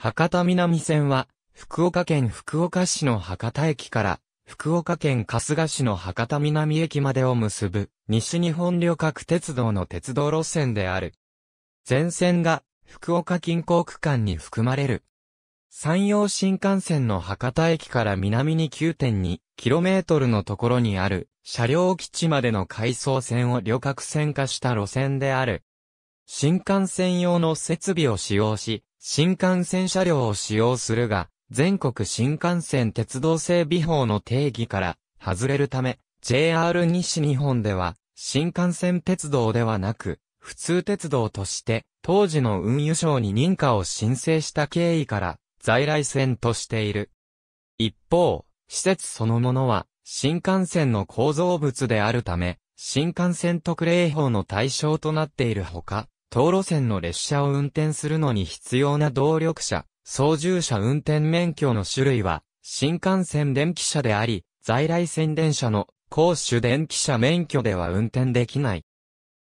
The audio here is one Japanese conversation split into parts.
博多南線は、福岡県福岡市の博多駅から、福岡県春日市の博多南駅までを結ぶ、西日本旅客鉄道の鉄道路線である。全線が、福岡近郊区間に含まれる。山陽新幹線の博多駅から南に 9.2km のところにある車両基地までの回送線を旅客線化した路線である。新幹線用の設備を使用し、新幹線車両を使用するが、全国新幹線鉄道整備法の定義から外れるため、JR 西日本では、新幹線鉄道ではなく、普通鉄道として、当時の運輸省に認可を申請した経緯から、在来線としている。一方、施設そのものは、新幹線の構造物であるため、新幹線特例法の対象となっているほか、当路線の列車を運転するのに必要な動力車、操縦者運転免許の種類は、新幹線電気車であり、在来線電車の公主電気車免許では運転できない。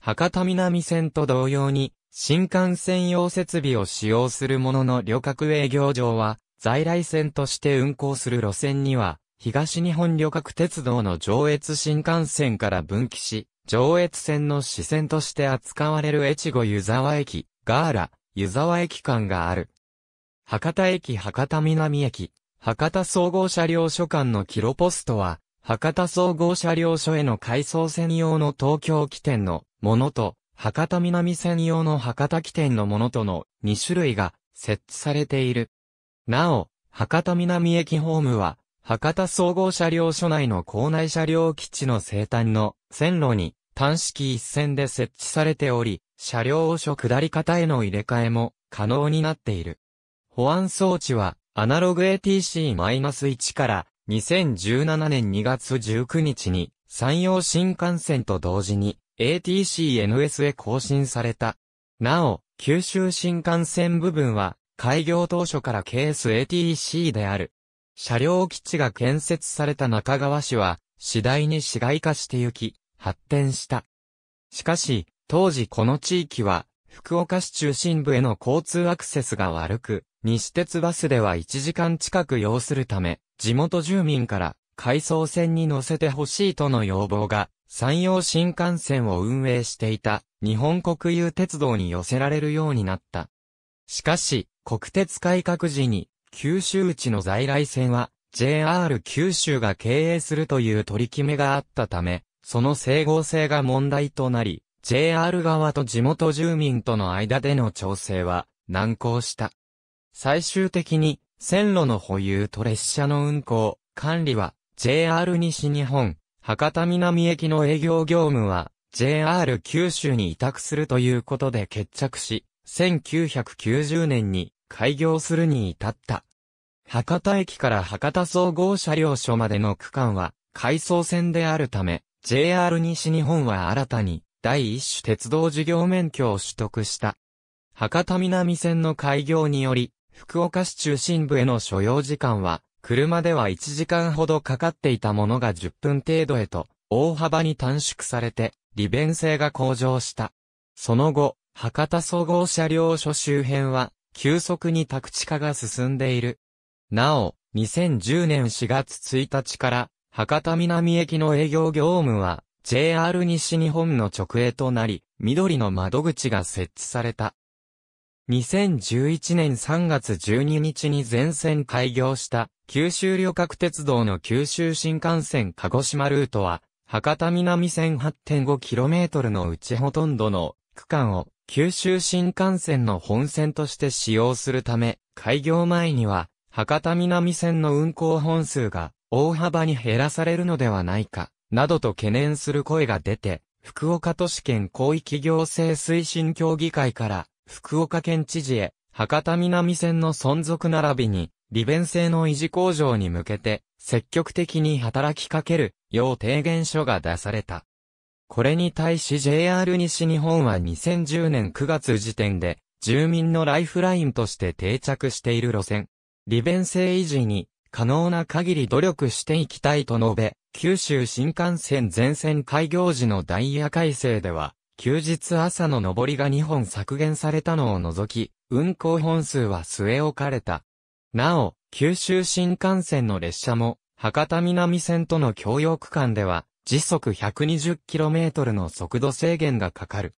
博多南線と同様に、新幹線用設備を使用するものの旅客営業場は、在来線として運行する路線には、東日本旅客鉄道の上越新幹線から分岐し、上越線の支線として扱われる越後湯沢駅、ガーラ、湯沢駅間がある。博多駅博多南駅、博多総合車両所間のキロポストは、博多総合車両所への回送専用の東京起点のものと、博多南専用の博多起点のものとの2種類が設置されている。なお、博多南駅ホームは、博多総合車両所内の校内車両基地の生誕の線路に単式一線で設置されており、車両を所下り方への入れ替えも可能になっている。保安装置は、アナログ ATC-1 から2017年2月19日に山陽新幹線と同時に ATC-NS へ更新された。なお、九州新幹線部分は開業当初からケース ATC である。車両基地が建設された中川市は、次第に市街化してゆき、発展した。しかし、当時この地域は、福岡市中心部への交通アクセスが悪く、西鉄バスでは1時間近く要するため、地元住民から回送線に乗せてほしいとの要望が、山陽新幹線を運営していた日本国有鉄道に寄せられるようになった。しかし、国鉄改革時に九州地の在来線は JR 九州が経営するという取り決めがあったため、その整合性が問題となり、JR 側と地元住民との間での調整は難航した。最終的に線路の保有と列車の運行、管理は JR 西日本、博多南駅の営業業務は JR 九州に委託するということで決着し、1990年に開業するに至った。博多駅から博多総合車両所までの区間は、回送線であるため、JR 西日本は新たに、第一種鉄道事業免許を取得した。博多南線の開業により、福岡市中心部への所要時間は、車では1時間ほどかかっていたものが10分程度へと、大幅に短縮されて、利便性が向上した。その後、博多総合車両所周辺は、急速に宅地化が進んでいる。なお、2010年4月1日から、博多南駅の営業業務は、JR 西日本の直営となり、緑の窓口が設置された。2011年3月12日に全線開業した九州旅客鉄道の九州新幹線鹿児島ルートは博多南線 8.5km のうちほとんどの区間を九州新幹線の本線として使用するため、開業前には、博多南線の運行本数が大幅に減らされるのではないか、などと懸念する声が出て、福岡都市圏広域行政推進協議会から、福岡県知事へ、博多南線の存続並びに、利便性の維持向上に向けて、積極的に働きかける、よう提言書が出された。これに対し JR 西日本は2010年9月時点で、住民のライフラインとして定着している路線。利便性維持に、可能な限り努力していきたいと述べ、九州新幹線全線開業時のダイヤ改正では、休日朝の上りが2本削減されたのを除き、運行本数は据え置かれた。なお、九州新幹線の列車も、博多南線との共用区間では、時速 120km の速度制限がかかる。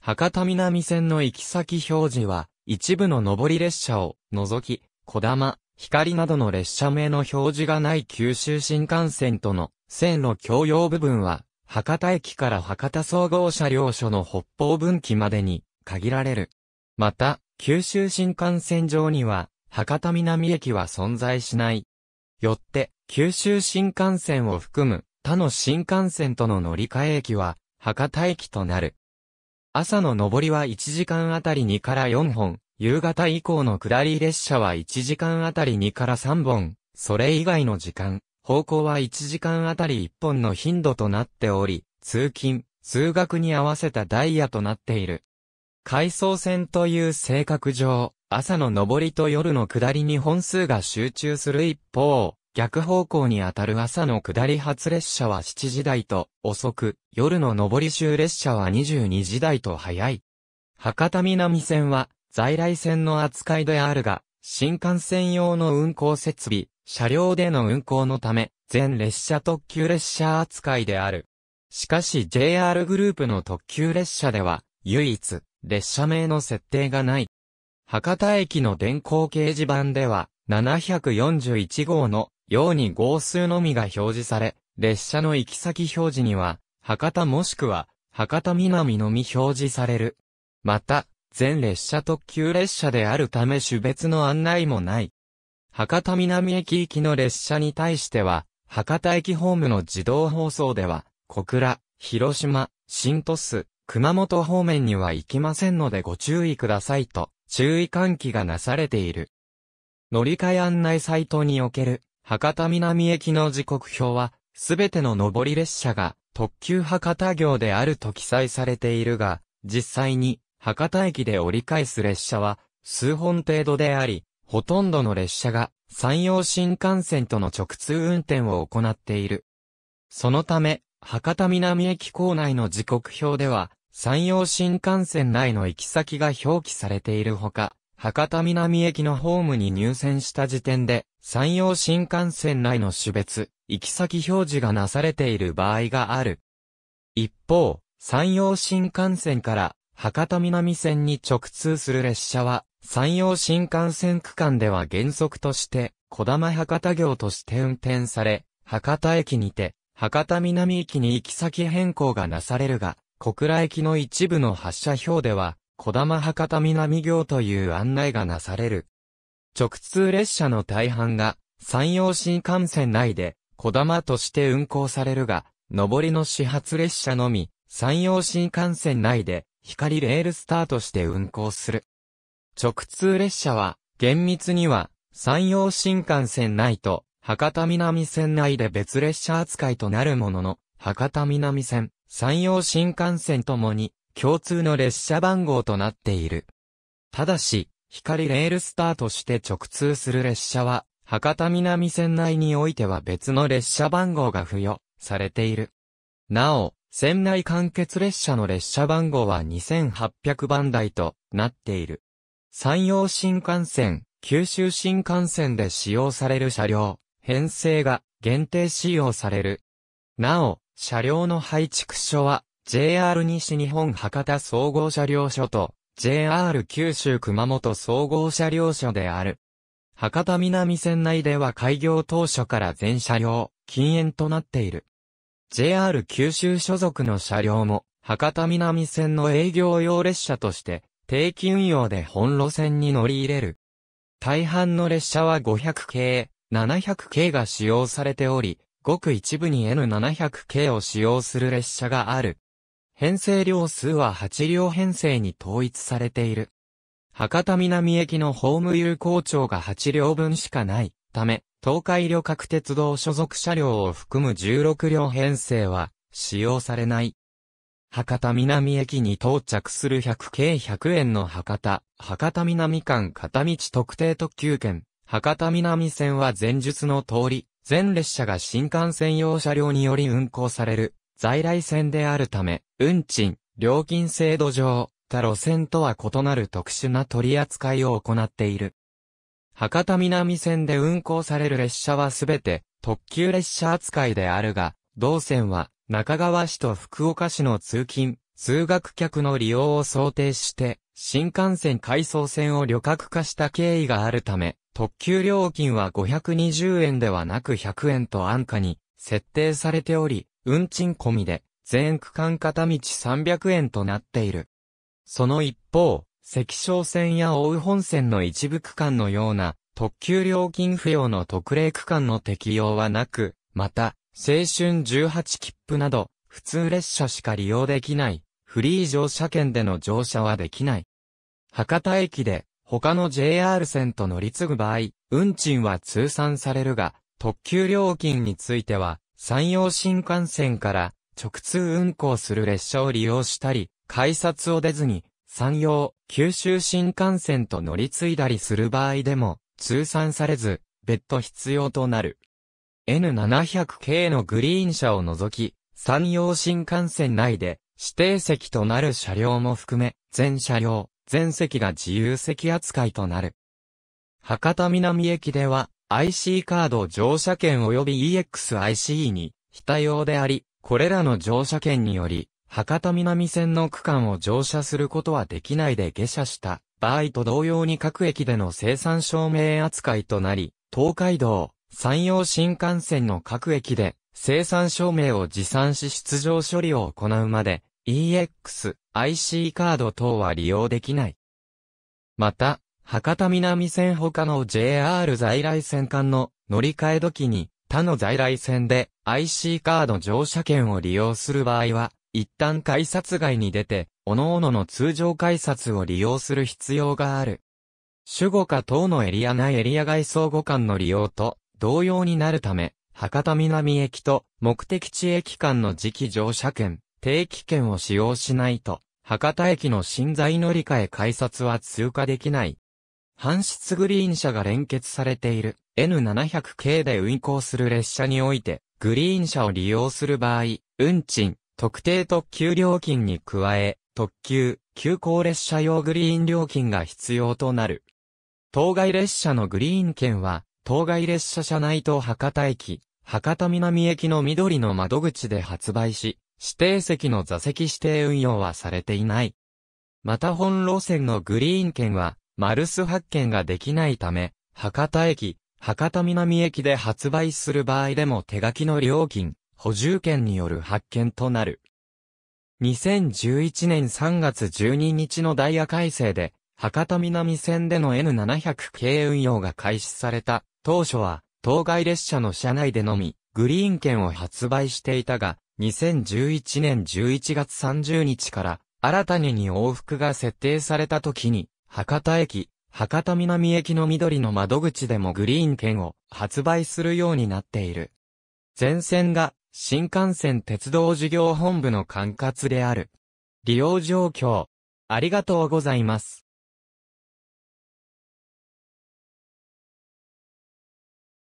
博多南線の行き先表示は、一部の上り列車を除き、小玉、光などの列車名の表示がない九州新幹線との線路共用部分は、博多駅から博多総合車両所の北方分岐までに限られる。また、九州新幹線上には、博多南駅は存在しない。よって、九州新幹線を含む他の新幹線との乗り換え駅は、博多駅となる。朝の上りは1時間あたり2から4本、夕方以降の下り列車は1時間あたり2から3本、それ以外の時間、方向は1時間あたり1本の頻度となっており、通勤、通学に合わせたダイヤとなっている。回送線という性格上、朝の上りと夜の下りに本数が集中する一方、逆方向にあたる朝の下り発列車は7時台と遅く、夜の上り終列車は22時台と早い。博多南線は在来線の扱いであるが、新幹線用の運行設備、車両での運行のため、全列車特急列車扱いである。しかし JR グループの特急列車では、唯一、列車名の設定がない。博多駅の電光掲示板では、741号のように号数のみが表示され、列車の行き先表示には、博多もしくは、博多南のみ表示される。また、全列車特急列車であるため種別の案内もない。博多南駅行きの列車に対しては、博多駅ホームの自動放送では、小倉、広島、新都市、熊本方面には行きませんのでご注意くださいと、注意喚起がなされている。乗り換え案内サイトにおける博多南駅の時刻表は、すべての上り列車が特急博多行であると記載されているが、実際に博多駅で折り返す列車は数本程度であり、ほとんどの列車が山陽新幹線との直通運転を行っている。そのため、博多南駅構内の時刻表では、山陽新幹線内の行き先が表記されているほか、博多南駅のホームに入線した時点で、山陽新幹線内の種別、行き先表示がなされている場合がある。一方、山陽新幹線から博多南線に直通する列車は、山陽新幹線区間では原則として、小玉博多行として運転され、博多駅にて、博多南駅に行き先変更がなされるが、小倉駅の一部の発車表では、小玉博多南行という案内がなされる。直通列車の大半が、山陽新幹線内で、小玉として運行されるが、上りの始発列車のみ、山陽新幹線内で、光レールスタートして運行する。直通列車は、厳密には、山陽新幹線内と、博多南線内で別列車扱いとなるものの、博多南線、山陽新幹線ともに、共通の列車番号となっている。ただし、光レールスターとして直通する列車は、博多南線内においては別の列車番号が付与されている。なお、線内完結列車の列車番号は2800番台となっている。山陽新幹線、九州新幹線で使用される車両、編成が限定使用される。なお、車両の配置区所は JR 西日本博多総合車両所と JR 九州熊本総合車両所である。博多南線内では開業当初から全車両、禁煙となっている。JR 九州所属の車両も、博多南線の営業用列車として、定期運用で本路線に乗り入れる。大半の列車は500系、700系が使用されており、ごく一部に N700 系を使用する列車がある。編成両数は8両編成に統一されている。博多南駅のホーム有効長が8両分しかないため、東海旅客鉄道所属車両を含む16両編成は使用されない。博多南駅に到着する100系100円の博多、博多南間片道特定特急券、博多南線は前述の通り、全列車が新幹線用車両により運行される在来線であるため、運賃、料金制度上、他路線とは異なる特殊な取り扱いを行っている。博多南線で運行される列車はすべて特急列車扱いであるが、同線は中川市と福岡市の通勤、通学客の利用を想定して、新幹線回送線を旅客化した経緯があるため、特急料金は520円ではなく100円と安価に設定されており、運賃込みで、全区間片道300円となっている。その一方、赤商線や大宇本線の一部区間のような、特急料金不要の特例区間の適用はなく、また、青春18切符など、普通列車しか利用できない、フリー乗車券での乗車はできない。博多駅で、他の JR 線と乗り継ぐ場合、運賃は通算されるが、特急料金については、山陽新幹線から直通運行する列車を利用したり、改札を出ずに、山陽、九州新幹線と乗り継いだりする場合でも、通算されず、別途必要となる。N700 系のグリーン車を除き、山陽新幹線内で指定席となる車両も含め、全車両、全席が自由席扱いとなる。博多南駅では、IC カード乗車券及び EXIC に非対応であり、これらの乗車券により、博多南線の区間を乗車することはできないで下車した場合と同様に各駅での生産証明扱いとなり、東海道、山陽新幹線の各駅で生産証明を持参し出場処理を行うまで、EX、IC カード等は利用できない。また、博多南線他の JR 在来線間の乗り換え時に他の在来線で IC カード乗車券を利用する場合は、一旦改札外に出て、各々の通常改札を利用する必要がある。主語下等のエリア内エリア外相互間の利用と同様になるため、博多南駅と目的地駅間の時期乗車券、定期券を使用しないと、博多駅の新在乗り換え改札は通過できない。搬出グリーン車が連結されている N700 系で運行する列車において、グリーン車を利用する場合、運賃、特定特急料金に加え、特急、急行列車用グリーン料金が必要となる。当該列車のグリーン券は、当該列車車内と博多駅、博多南駅の緑の窓口で発売し、指定席の座席指定運用はされていない。また本路線のグリーン券は、マルス発見ができないため、博多駅、博多南駅で発売する場合でも手書きの料金、補充券による発見となる。2011年3月12日のダイヤ改正で、博多南線での N700 系運用が開始された。当初は、当該列車の車内でのみ、グリーン券を発売していたが、2011年11月30日から、新たにに往復が設定された時に、博多駅、博多南駅の緑の窓口でもグリーン券を発売するようになっている。全線が新幹線鉄道事業本部の管轄である。利用状況。ありがとうございます。